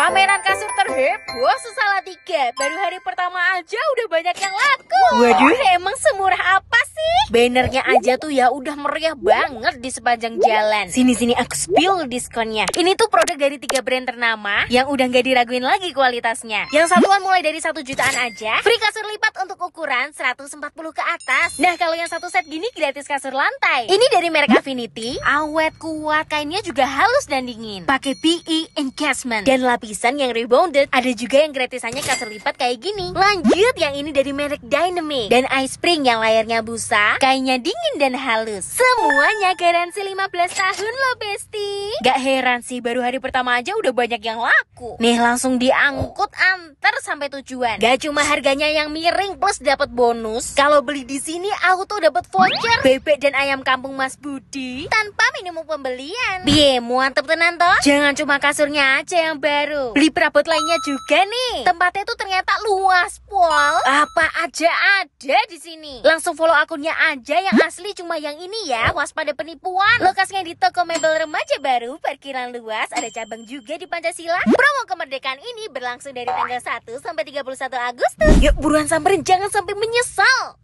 Pameran kasur terheboh sesalah tiga. Baru hari pertama aja udah banyak yang laku. Waduh, Bannernya aja tuh ya udah meriah banget di sepanjang jalan. Sini-sini aku spill diskonnya. Ini tuh produk dari tiga brand ternama yang udah nggak diraguin lagi kualitasnya. Yang satuan mulai dari satu jutaan aja. Free kasur lipat untuk ukuran 140 ke atas. Nah kalau yang satu set gini gratis kasur lantai. Ini dari merek Affinity. Awet, kuat, kainnya juga halus dan dingin. Pakai PE encasement dan lapisan yang rebounded. Ada juga yang gratisannya kasur lipat kayak gini. Lanjut yang ini dari merek Dynamic dan ice spring yang layarnya busa Kainnya dingin dan halus. Semuanya garansi 15 tahun loh, Besti. Gak heran sih, baru hari pertama aja udah banyak yang laku. Nih, langsung diangkut antar sampai tujuan. Gak cuma harganya yang miring plus dapat bonus. Kalau beli di sini, aku tuh dapat voucher bebek dan ayam kampung Mas Budi tanpa minimum pembelian. Biye mantep tenan toh? Jangan cuma kasurnya aja yang baru. Beli perabot lainnya juga nih. Tempatnya tuh ternyata luas, puas aja ada di sini. Langsung follow akunnya aja yang asli cuma yang ini ya, waspada penipuan. Lokasinya di toko mebel remaja baru, parkiran luas, ada cabang juga di Pancasila. Promo kemerdekaan ini berlangsung dari tanggal 1 sampai 31 Agustus. Yuk buruan samperin, jangan sampai menyesal.